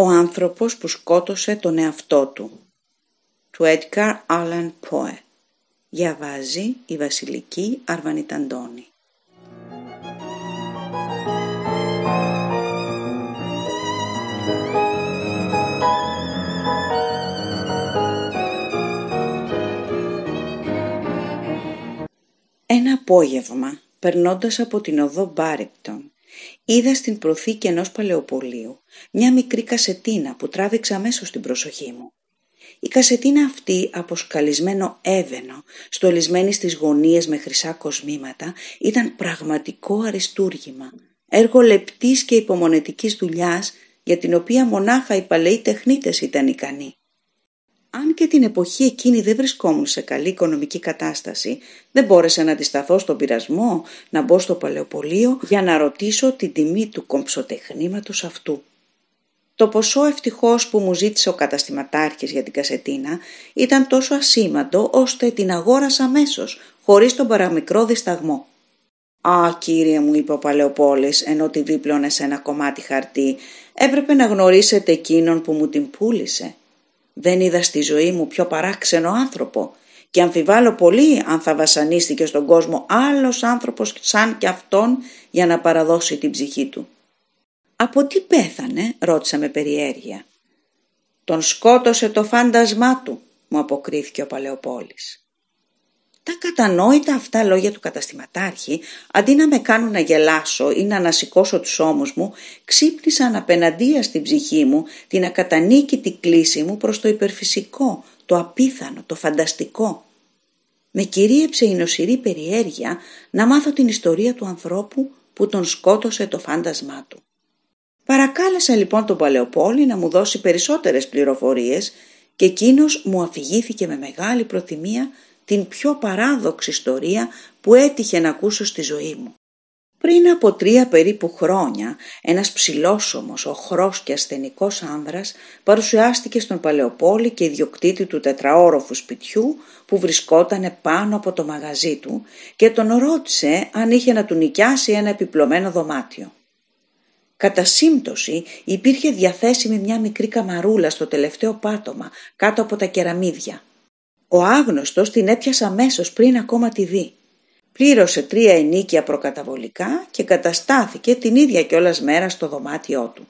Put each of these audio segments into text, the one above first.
Ο άνθρωπος που σκότωσε τον εαυτό του του Edgar Allan Poe διαβάζει η Βασιλική Αρβανιταντών Ένα απόγευμα, περνώντας από την οδό Μπάρεπτον, είδα στην προθήκη ενός παλαιοπολίου μια μικρή κασετίνα που τράβηξε αμέσως την προσοχή μου. Η κασετίνα αυτή, από σκαλισμένο έβαινο, στολισμένη στις γωνίες με χρυσά κοσμήματα, ήταν πραγματικό αριστούργημα, έργο λεπτής και υπομονετικής δουλειάς, για την οποία μονάχα οι παλαιοί τεχνίτες ήταν ικανοί αν και την εποχή εκείνη δεν βρισκόμουν σε καλή οικονομική κατάσταση, δεν μπόρεσα να αντισταθώ στον πειρασμό να μπω στο παλαιοπολείο για να ρωτήσω την τιμή του κομψοτεχνήματος αυτού. Το ποσό ευτυχώς που μου ζήτησε ο καταστηματάρχης για την κασετίνα ήταν τόσο ασήμαντο ώστε την αγόρασα αμέσως, χωρίς τον παραμικρό δισταγμό. «Α, κύριε μου», είπε ο Παλαιοπόλης, ενώ τη δίπλωνε σε ένα κομμάτι χαρτί, «έπρεπε να γνωρίσετε εκείνον που μου την πούλησε. Δεν είδα στη ζωή μου πιο παράξενο άνθρωπο και αμφιβάλλω πολύ αν θα βασανίστηκε στον κόσμο άλλος άνθρωπος σαν και αυτόν για να παραδώσει την ψυχή του. «Από τι πέθανε» ρώτησα με περιέργεια. «Τον σκότωσε το φάντασμά του», μου αποκρίθηκε ο Παλαιοπόλης. Τα κατανόητα αυτά λόγια του καταστηματάρχη, αντί να με κάνουν να γελάσω ή να ανασηκώσω τους ώμους μου, ξύπνησαν απέναντία στην ψυχή μου την ακατανίκητη κλίση μου προς το υπερφυσικό, το απίθανο, το φανταστικό. Με κυρίεψε η νοσηρή περιέργεια να μάθω την ιστορία του ανθρώπου που τον σκότωσε το φάντασμά του. Παρακάλεσα λοιπόν τον Παλαιοπόλη να μου δώσει περισσότερες πληροφορίες και εκείνος μου αφηγήθηκε με μεγάλη προθυμία την πιο παράδοξη ιστορία που έτυχε να ακούσω στη ζωή μου. Πριν από τρία περίπου χρόνια, ένας ψηλόσωμος, οχρός και ασθενικός άνδρας παρουσιάστηκε στον Παλαιοπόλη και ιδιοκτήτη του τετραόροφου σπιτιού που βρισκόταν πάνω από το μαγαζί του και τον ρώτησε αν είχε να του νοικιάσει ένα επιπλωμένο δωμάτιο. Κατά σύμπτωση υπήρχε διαθέσιμη μια μικρή καμαρούλα στο τελευταίο πάτωμα κάτω από τα κεραμίδια – ο άγνωστος την έπιασε αμέσως πριν ακόμα τη δει. Πλήρωσε τρία ενίκια προκαταβολικά και καταστάθηκε την ίδια κιόλας μέρα στο δωμάτιό του.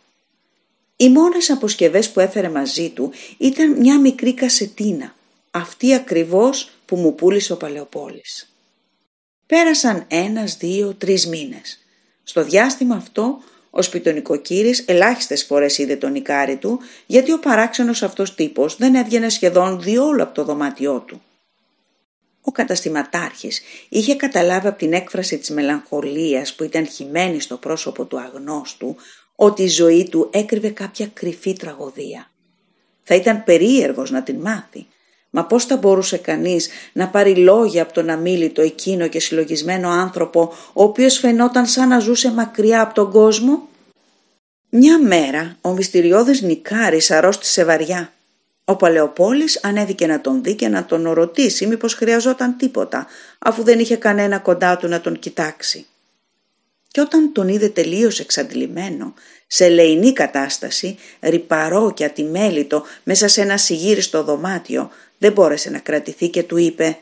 Οι μόνες αποσκευές που έφερε μαζί του ήταν μια μικρή κασετίνα, αυτή ακριβώς που μου πούλησε ο Παλαιοπόλης. Πέρασαν ένας, δύο, τρεις μήνες. Στο διάστημα αυτό ο σπιτονικοκύρης ελάχιστες φορές είδε τον νικάρι του, γιατί ο παράξενος αυτός τύπος δεν έβγαινε σχεδόν διόλου από το δωμάτιό του. Ο καταστηματάρχης είχε καταλάβει από την έκφραση της μελαγχολίας που ήταν χυμένη στο πρόσωπο του αγνώστου ότι η ζωή του έκρυβε κάποια κρυφή τραγωδία. Θα ήταν περίεργος να την μάθει, Μα πώς θα μπορούσε κανείς να πάρει λόγια από τον αμήλυτο εκείνο και συλλογισμένο άνθρωπο, ο οποίος φαινόταν σαν να ζούσε μακριά από τον κόσμο. Μια μέρα ο μυστηριώδης Νικάρης αρρώστησε βαριά. Ο Παλαιοπόλης ανέβηκε να τον δει και να τον ρωτήσει μήπως χρειαζόταν τίποτα, αφού δεν είχε κανένα κοντά του να τον κοιτάξει και όταν τον είδε τελείως εξαντλημένο, σε λεϊνή κατάσταση, ρηπαρό και ατιμέλητο μέσα σε ένα συγύριστο δωμάτιο, δεν μπόρεσε να κρατηθεί και του είπε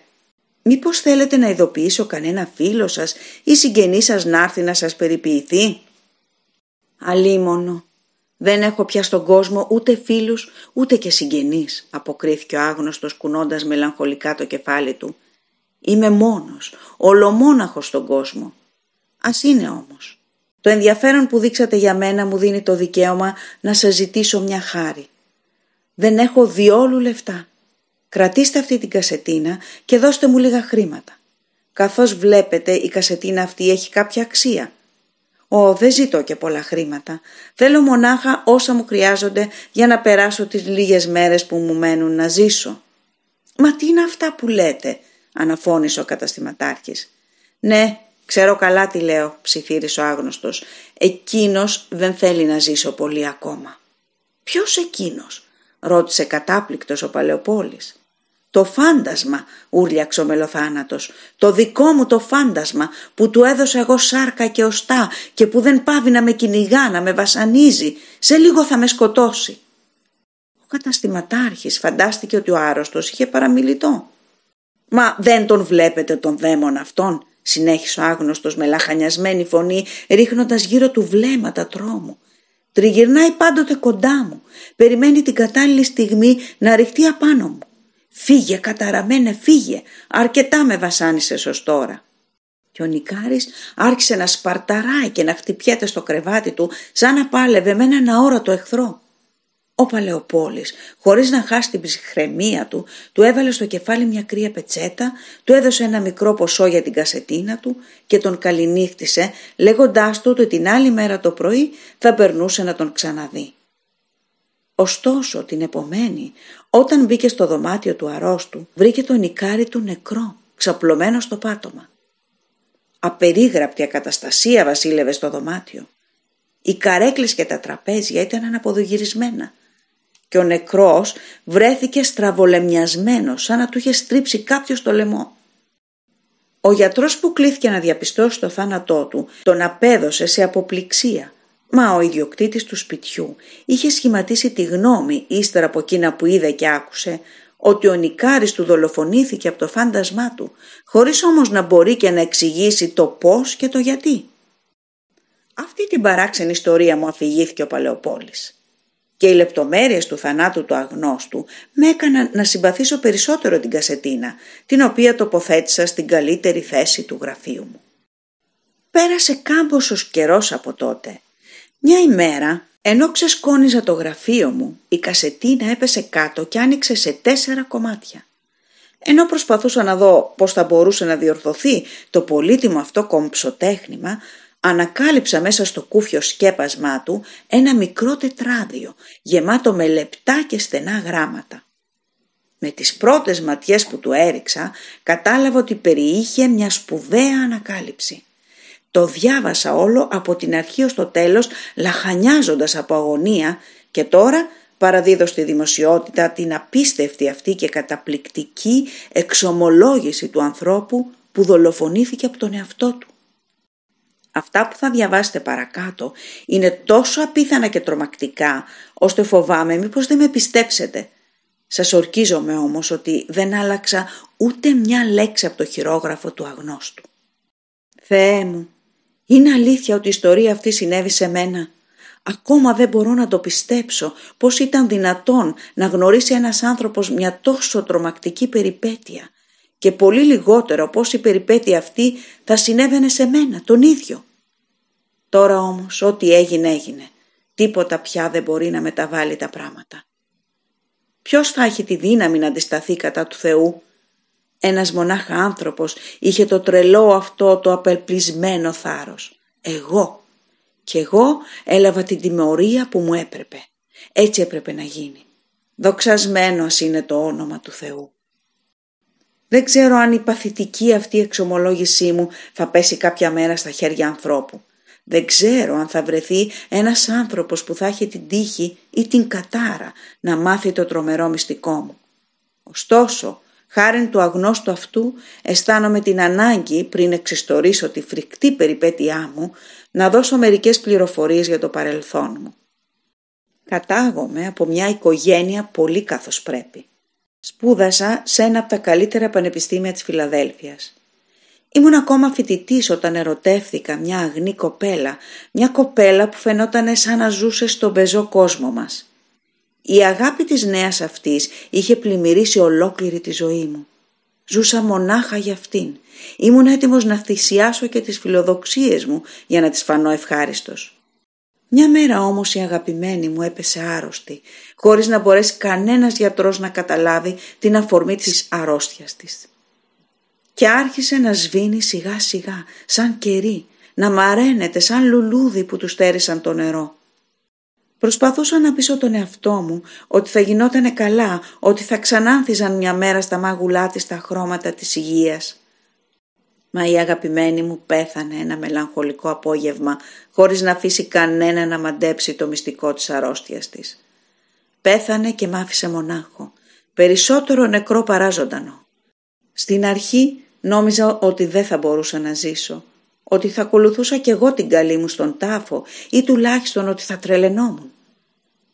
«Μήπως θέλετε να ειδοποιήσω κανένα φίλο σας ή συγγενή σας να έρθει να σας περιποιηθεί» «Αλίμονο, δεν έχω πια στον κόσμο ούτε φίλους ούτε και συγγενείς», αποκρίθηκε ο άγνωστος κουνώντας μελαγχολικά το κεφάλι του. «Είμαι μόνος, ολομόναχος στον κόσμο». Ας είναι όμως. Το ενδιαφέρον που δείξατε για μένα μου δίνει το δικαίωμα να σας ζητήσω μια χάρη. Δεν έχω διόλου λεφτά. Κρατήστε αυτή την κασετίνα και δώστε μου λίγα χρήματα. Καθώς βλέπετε η κασετίνα αυτή έχει κάποια αξία. Ω, δεν ζητώ και πολλά χρήματα. Θέλω μονάχα όσα μου χρειάζονται για να περάσω τις λίγες μέρες που μου μένουν να ζήσω. «Μα τι είναι αυτά που λέτε», αναφώνησε ο καταστηματάρχης. «Ναι, Ξέρω καλά τι λέω, ψιθύρισε ο άγνωστος. Εκείνος δεν θέλει να ζήσω πολύ ακόμα. Ποιος εκείνος, ρώτησε κατάπληκτος ο Παλαιοπόλης. Το φάντασμα, ούρλιαξε ο μελοθάνατος, το δικό μου το φάντασμα που του έδωσα εγώ σάρκα και οστά και που δεν πάβει να με κυνηγά, να με βασανίζει, σε λίγο θα με σκοτώσει. Ο καταστηματάρχης φαντάστηκε ότι ο άρρωστος είχε παραμιλητό. «Μα δεν τον βλέπετε τον δαίμον αυτόν» συνέχισε ο άγνωστος με λαχανιασμένη φωνή, ρίχνοντας γύρω του βλέμματα τρόμου. Τριγυρνάει πάντοτε κοντά μου, περιμένει την κατάλληλη στιγμή να ρηχτεί απάνω μου. Φύγε, καταραμένε, φύγε, αρκετά με βασάνισες ως τώρα. Και ο νικάρης άρχισε να σπαρταράει και να χτυπιέται στο κρεβάτι του σαν να πάλευε με έναν αόρατο εχθρό. Ο Παλαιοπόλης, χωρίς να χάσει την ψυχραιμία του, του έβαλε στο κεφάλι μια κρύα πετσέτα, του έδωσε ένα μικρό ποσό για την κασετίνα του και τον καληνύχτησε, λέγοντάς του ότι την άλλη μέρα το πρωί θα περνούσε να τον ξαναδεί. Ωστόσο την επομένη, όταν μπήκε στο δωμάτιο του αρρώστου, βρήκε τον νικάρι του νεκρό, ξαπλωμένο στο πάτωμα. Απερίγραπτη ακαταστασία βασίλευε στο δωμάτιο. Οι καρέκλες και τα τραπέζια ήταν αναποδογυρισμένα και ο νεκρός βρέθηκε στραβολεμιασμένος σαν να του είχε στρίψει κάποιος το λαιμό. Ο γιατρός που κλήθηκε να διαπιστώσει το θάνατό του τον απέδωσε σε αποπληξία. Μα ο ιδιοκτήτης του σπιτιού είχε σχηματίσει τη γνώμη ύστερα από εκείνα που είδε και άκουσε ότι ο Νικάρης του δολοφονήθηκε από το φάντασμά του, χωρίς όμως να μπορεί και να εξηγήσει το πώς και το γιατί. Αυτή την παράξενη ιστορία μου αφηγήθηκε ο Παλαιοπόλης και οι λεπτομέρειες του θανάτου του αγνώστου με έκαναν να συμπαθήσω περισσότερο την κασετίνα, την οποία τοποθέτησα στην καλύτερη θέση του γραφείου μου. Πέρασε κάμποσος καιρός από τότε. Μια ημέρα, ενώ ξεσκόνιζα το γραφείο μου, η κασετίνα έπεσε κάτω και άνοιξε σε τέσσερα κομμάτια. Ενώ προσπαθούσα να δω πώς θα μπορούσε να διορθωθεί το πολύτιμο αυτό κομψοτέχνημα, ανακάλυψα μέσα στο κούφιο σκέπασμά του ένα μικρό τετράδιο γεμάτο με λεπτά και στενά γράμματα. Με τις πρώτες ματιές που του έριξα κατάλαβα ότι περιείχε μια σπουδαία ανακάλυψη. Το διάβασα όλο από την αρχή ως το τέλος λαχανιάζοντας από αγωνία και τώρα παραδίδω στη δημοσιότητα την απίστευτη αυτή και καταπληκτική εξομολόγηση του ανθρώπου που δολοφονήθηκε από τον εαυτό του. Αυτά που θα διαβάσετε παρακάτω είναι τόσο απίθανα και τρομακτικά, ώστε φοβάμαι μήπως δεν με πιστέψετε. Σας ορκίζομαι όμως ότι δεν άλλαξα ούτε μια λέξη από το χειρόγραφο του αγνώστου. Θεέ μου, είναι αλήθεια ότι η ιστορία αυτή συνέβη σε μένα. Ακόμα δεν μπορώ να το πιστέψω πώς ήταν δυνατόν να γνωρίσει ένας άνθρωπος μια τόσο τρομακτική περιπέτεια και πολύ λιγότερο πώς η περιπέτεια αυτή θα συνέβαινε σε μένα τον ίδιο. Τώρα όμως ό,τι έγινε έγινε. Τίποτα πια δεν μπορεί να μεταβάλει τα πράγματα. Ποιος θα έχει τη δύναμη να αντισταθεί κατά του Θεού. Ένας μονάχα άνθρωπος είχε το τρελό αυτό το απελπισμένο θάρρος. Εγώ. Κι εγώ έλαβα την τιμωρία που μου έπρεπε. Έτσι έπρεπε να γίνει. Δοξασμένος είναι το όνομα του Θεού. Δεν ξέρω αν η παθητική αυτή εξομολόγησή μου θα πέσει κάποια μέρα στα χέρια ανθρώπου. Δεν ξέρω αν θα βρεθεί ένας άνθρωπος που θα έχει την τύχη ή την κατάρα να μάθει το τρομερό μυστικό μου. Ωστόσο, χάρην του αγνώστου αυτού, αισθάνομαι την ανάγκη πριν εξιστορήσω τη φρικτή περιπέτειά μου να δώσω μερικές πληροφορίες για το παρελθόν μου. Κατάγομαι από μια οικογένεια πολύ καθώς πρέπει. Σπούδασα σε ένα από τα καλύτερα πανεπιστήμια της Φιλαδέλφειας. Ήμουν ακόμα φοιτητής όταν ερωτεύθηκα μια αγνή κοπέλα, μια κοπέλα που φαινόταν σαν να ζούσε στον πεζό κόσμο μας. Η αγάπη της νέας αυτής είχε πλημμυρίσει ολόκληρη τη ζωή μου. Ζούσα μονάχα για αυτήν. Ήμουν έτοιμος να θυσιάσω και τις φιλοδοξίες μου για να τις φανώ ευχάριστος. Μια μέρα όμως η αγαπημένη μου έπεσε άρρωστη, χωρίς να μπορέσει κανένας γιατρός να καταλάβει την αφορμή της αρρώστιας της και άρχισε να σβήνει σιγά σιγά σαν κερί, να μαραίνεται σαν λουλούδι που τους στέρισαν το νερό. Προσπαθούσα να πείσω τον εαυτό μου ότι θα γινότανε καλά, ότι θα ξανάνθιζαν μια μέρα στα μάγουλά της τα χρώματα της υγείας. Μα η αγαπημένη μου πέθανε ένα μελαγχολικό απόγευμα, χωρίς να αφήσει κανένα να μαντέψει το μυστικό της αρρώστιας της. Πέθανε και μ' άφησε μονάχο, περισσότερο νεκρό παρά ζωντανό. Στην αρχή Νόμιζα ότι δεν θα μπορούσα να ζήσω, ότι θα ακολουθούσα κι εγώ την καλή μου στον τάφο ή τουλάχιστον ότι θα τρελαινόμουν.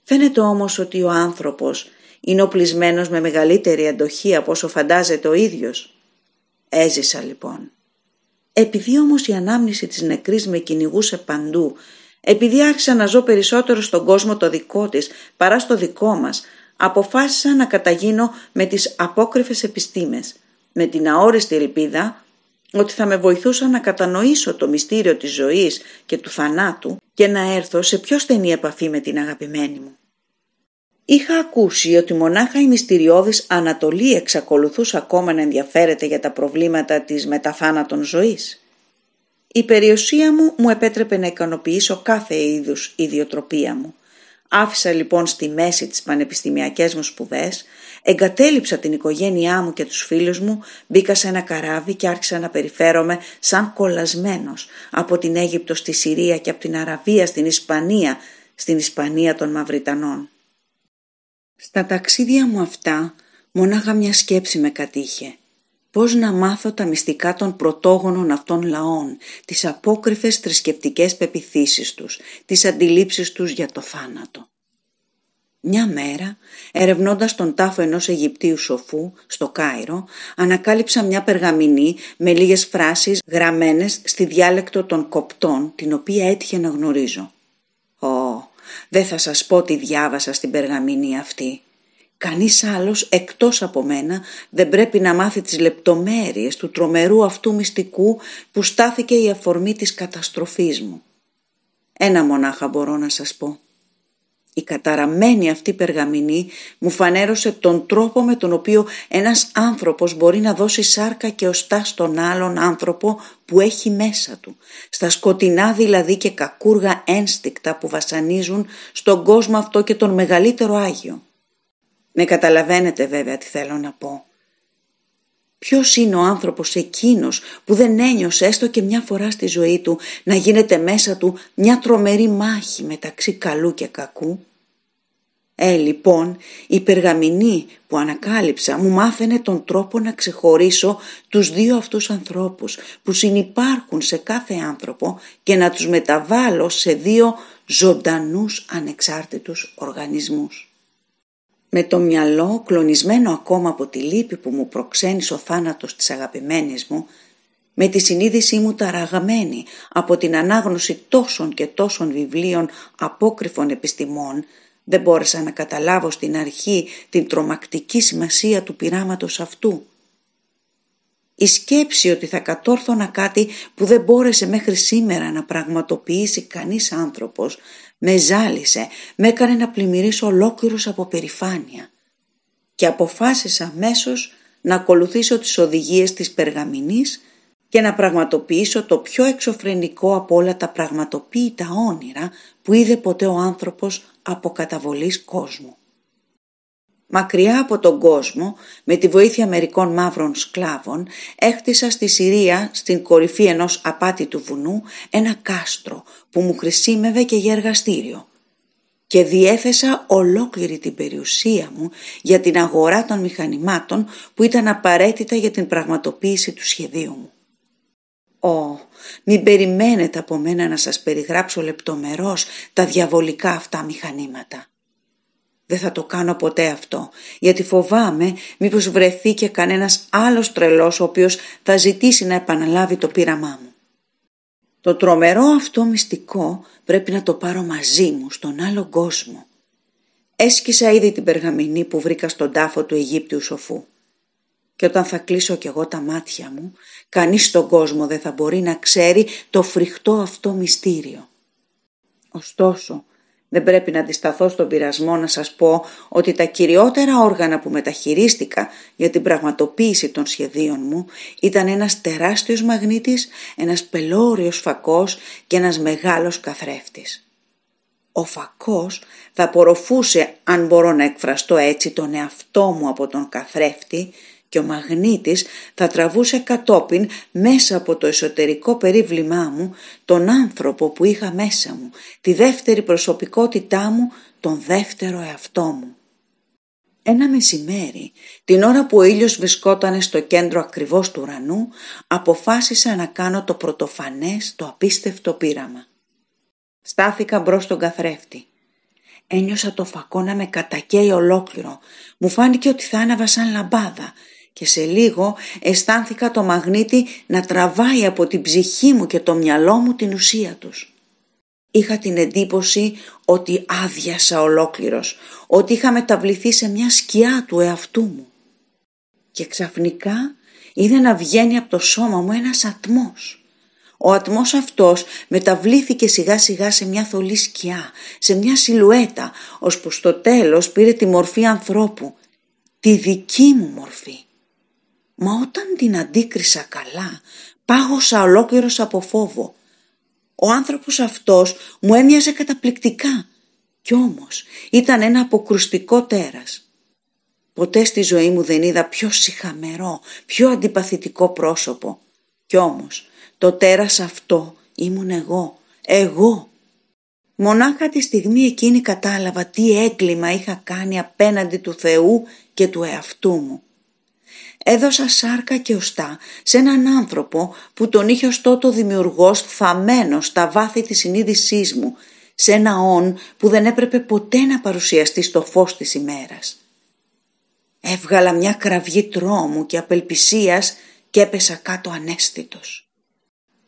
Φαίνεται όμως ότι ο άνθρωπος είναι οπλισμένος με μεγαλύτερη αντοχή από όσο φαντάζεται ο ίδιος. Έζησα λοιπόν. Επειδή όμως η ανάμνηση της νεκρής με κυνηγούσε παντού, επειδή άρχισα να ζω περισσότερο στον κόσμο το δικό της παρά στο δικό μας, αποφάσισα να καταγίνω με τις απόκριφες επιστήμες – με την αόριστη ελπίδα ότι θα με βοηθούσαν να κατανοήσω το μυστήριο της ζωής και του θανάτου και να έρθω σε πιο στενή επαφή με την αγαπημένη μου. Είχα ακούσει ότι μονάχα η μυστηριώδης Ανατολή εξακολουθούσε ακόμα να ενδιαφέρεται για τα προβλήματα της μεταθάνατον ζωής. Η περιουσία μου μου επέτρεπε να ικανοποιήσω κάθε είδους ιδιοτροπία μου. Άφησα λοιπόν στη μέση τις πανεπιστημιακές μου σπουδές Εγκατέλειψα την οικογένειά μου και τους φίλους μου, μπήκα σε ένα καράβι και άρχισα να περιφέρομαι σαν κολλασμένος από την Αίγυπτο στη Συρία και από την Αραβία στην Ισπανία, στην Ισπανία των Μαυριτανών. Στα ταξίδια μου αυτά μονάχα μια σκέψη με κατήχε. Πώς να μάθω τα μυστικά των πρωτόγονων αυτών λαών, τις απόκριφες θρησκευτικές πεπιθήσεις τους, τις αντιλήψεις τους για το θάνατο. Μια μέρα, ερευνώντας τον τάφο ενός Αιγυπτίου σοφού στο Κάιρο, ανακάλυψα μια περγαμηνή με λίγες φράσεις γραμμένες στη διάλεκτο των κοπτών, την οποία έτυχε να γνωρίζω. Ω, δεν θα σας πω τι διάβασα στην περγαμηνή αυτή. Κανείς άλλος εκτός από μένα δεν πρέπει να μάθει τις λεπτομέρειες του τρομερού αυτού μυστικού που στάθηκε η αφορμή της καταστροφής μου. Ένα μονάχα μπορώ να σας πω. Η καταραμένη αυτή περγαμηνή μου φανέρωσε τον τρόπο με τον οποίο ένας άνθρωπος μπορεί να δώσει σάρκα και οστά στον άλλον άνθρωπο που έχει μέσα του. Στα σκοτεινά δηλαδή και κακούργα ένστικτα που βασανίζουν στον κόσμο αυτό και τον μεγαλύτερο Άγιο. Με καταλαβαίνετε βέβαια τι θέλω να πω. Ποιος είναι ο άνθρωπος εκείνος που δεν ένιωσε έστω και μια φορά στη ζωή του να γίνεται μέσα του μια τρομερή μάχη μεταξύ καλού και κακού. Ε, λοιπόν, η περγαμηνή που ανακάλυψα μου μάθαινε τον τρόπο να ξεχωρίσω τους δύο αυτούς ανθρώπους που συνυπάρχουν σε κάθε άνθρωπο και να τους μεταβάλω σε δύο ζωντανούς ανεξάρτητους οργανισμούς με το μυαλό κλονισμένο ακόμα από τη λύπη που μου προξένησε ο θάνατος της αγαπημένης μου, με τη συνείδησή μου ταραγμένη από την ανάγνωση τόσων και τόσων βιβλίων απόκριφων επιστημών, δεν μπόρεσα να καταλάβω στην αρχή την τρομακτική σημασία του πειράματος αυτού. Η σκέψη ότι θα κατόρθωνα κάτι που δεν μπόρεσε μέχρι σήμερα να πραγματοποιήσει κανείς άνθρωπος με ζάλισε, με έκανε να πλημμυρίσω ολόκληρος από περηφάνεια και αποφάσισα αμέσως να ακολουθήσω τις οδηγίες της Περγαμηνής και να πραγματοποιήσω το πιο εξωφρενικό από όλα τα πραγματοποίητα όνειρα που είδε ποτέ ο άνθρωπος από καταβολής κόσμου. Μακριά από τον κόσμο, με τη βοήθεια μερικών μαύρων σκλάβων, έχτισα στη Συρία, στην κορυφή ενός του βουνού, ένα κάστρο που μου χρησίμευε και για εργαστήριο και διέθεσα ολόκληρη την περιουσία μου για την αγορά των μηχανημάτων που ήταν απαραίτητα για την πραγματοποίηση του σχεδίου μου. Ω, μην περιμένετε από μένα να σας περιγράψω λεπτομερώς τα διαβολικά αυτά μηχανήματα. Δεν θα το κάνω ποτέ αυτό, γιατί φοβάμαι μήπως βρεθεί και κανένας άλλος τρελός ο οποίος θα ζητήσει να επαναλάβει το πείραμά μου. Το τρομερό αυτό μυστικό πρέπει να το πάρω μαζί μου στον άλλο κόσμο. Έσκησα ήδη την περγαμηνή που βρήκα στον τάφο του Αιγύπτιου σοφού. Και όταν θα κλείσω κι εγώ τα μάτια μου, κανείς στον κόσμο δεν θα μπορεί να ξέρει το φρικτό αυτό μυστήριο. Ωστόσο, δεν πρέπει να αντισταθώ στον πειρασμό να σας πω ότι τα κυριότερα όργανα που μεταχειρίστηκα για την πραγματοποίηση των σχεδίων μου ήταν ένας τεράστιος μαγνήτης, ένας πελώριος φακός και ένας μεγάλος καθρέφτης. Ο φακός θα απορροφούσε, αν μπορώ να εκφραστώ έτσι, τον εαυτό μου από τον καθρέφτη και ο μαγνήτης θα τραβούσε κατόπιν μέσα από το εσωτερικό περίβλημά μου τον άνθρωπο που είχα μέσα μου, τη δεύτερη προσωπικότητά μου, τον δεύτερο εαυτό μου. Ένα μεσημέρι, την ώρα που ο ήλιος βρισκόταν στο κέντρο ακριβώς του ουρανού, αποφάσισα να κάνω το πρωτοφανές, το απίστευτο πείραμα. Στάθηκα μπρος στον καθρέφτη. Ένιωσα το φακό να με κατακαίει ολόκληρο. Μου φάνηκε ότι θα άναβα σαν λαμπάδα και σε λίγο αισθάνθηκα το μαγνήτη να τραβάει από την ψυχή μου και το μυαλό μου την ουσία τους. Είχα την εντύπωση ότι άδειασα ολόκληρος, ότι είχα μεταβληθεί σε μια σκιά του εαυτού μου. Και ξαφνικά είδε να βγαίνει από το σώμα μου ένας ατμός. Ο ατμός αυτός μεταβλήθηκε σιγά σιγά σε μια θολή σκιά, σε μια σιλουέτα, ώσπου στο τέλος πήρε τη μορφή ανθρώπου, τη δική μου μορφή. Μα όταν την αντίκρισα καλά, πάγωσα ολόκληρος από φόβο. Ο άνθρωπος αυτός μου έμοιαζε καταπληκτικά κι όμως ήταν ένα αποκρουστικό τέρας. Ποτέ στη ζωή μου δεν είδα πιο συχαμερό, πιο αντιπαθητικό πρόσωπο. Κι όμως το τέρας αυτό ήμουν εγώ, εγώ. Μονάχα τη στιγμή εκείνη κατάλαβα τι έγκλημα είχα κάνει απέναντι του Θεού και του εαυτού μου. Έδωσα σάρκα και οστά σε έναν άνθρωπο που τον είχε ως τότε δημιουργός φαμένο στα βάθη της συνείδησής μου, σε ένα όν που δεν έπρεπε ποτέ να παρουσιαστεί στο φως της ημέρας. Έβγαλα μια κραυγή τρόμου και απελπισίας και έπεσα κάτω ανέστητος.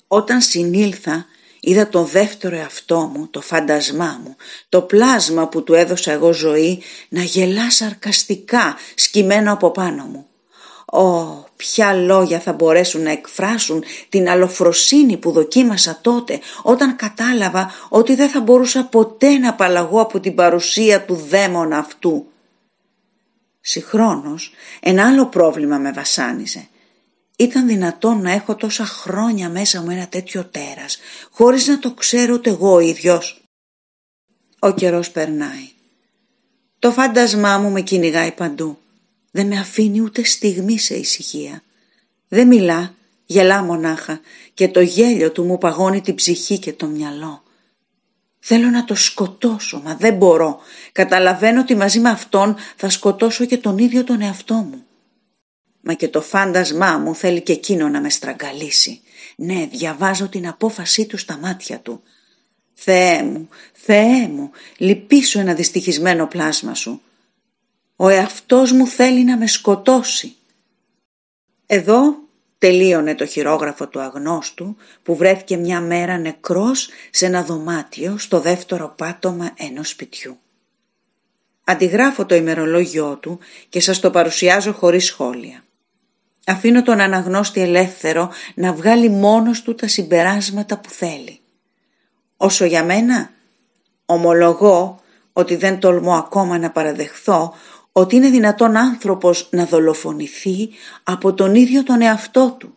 Όταν συνήλθα, είδα το δεύτερο εαυτό μου, το φαντασμά μου, το πλάσμα που του έδωσα εγώ ζωή, να γελά σαρκαστικά, σκυμμένο από πάνω μου. Ω, ποια λόγια θα μπορέσουν να εκφράσουν την αλοφροσύνη που δοκίμασα τότε όταν κατάλαβα ότι δεν θα μπορούσα ποτέ να απαλλαγώ από την παρουσία του δαίμονα αυτού. Συγχρόνως, ένα άλλο πρόβλημα με βασάνιζε. Ήταν δυνατόν να έχω τόσα χρόνια μέσα μου ένα τέτοιο τέρας, χωρίς να το ξέρω ούτε εγώ ο ίδιος. Ο καιρός περνάει. Το φάντασμά μου με κυνηγάει παντού. Δεν με αφήνει ούτε στιγμή σε ησυχία. Δεν μιλά, γελά μονάχα και το γέλιο του μου παγώνει την ψυχή και το μυαλό. Θέλω να το σκοτώσω, μα δεν μπορώ. Καταλαβαίνω ότι μαζί με αυτόν θα σκοτώσω και τον ίδιο τον εαυτό μου. Μα και το φάντασμά μου θέλει και εκείνο να με στραγγαλίσει. Ναι, διαβάζω την απόφασή του στα μάτια του. Θεέ μου, Θεέ μου, λυπήσου ένα δυστυχισμένο πλάσμα σου. Ο εαυτός μου θέλει να με σκοτώσει. Εδώ τελείωνε το χειρόγραφο του αγνώστου που βρέθηκε μια μέρα νεκρός σε ένα δωμάτιο στο δεύτερο πάτωμα ενός σπιτιού. Αντιγράφω το ημερολόγιό του και σας το παρουσιάζω χωρίς σχόλια. Αφήνω τον αναγνώστη ελεύθερο να βγάλει μόνος του τα συμπεράσματα που θέλει. Όσο για μένα, ομολογώ ότι δεν τολμώ ακόμα να παραδεχθώ ότι είναι δυνατόν άνθρωπος να δολοφονηθεί από τον ίδιο τον εαυτό του.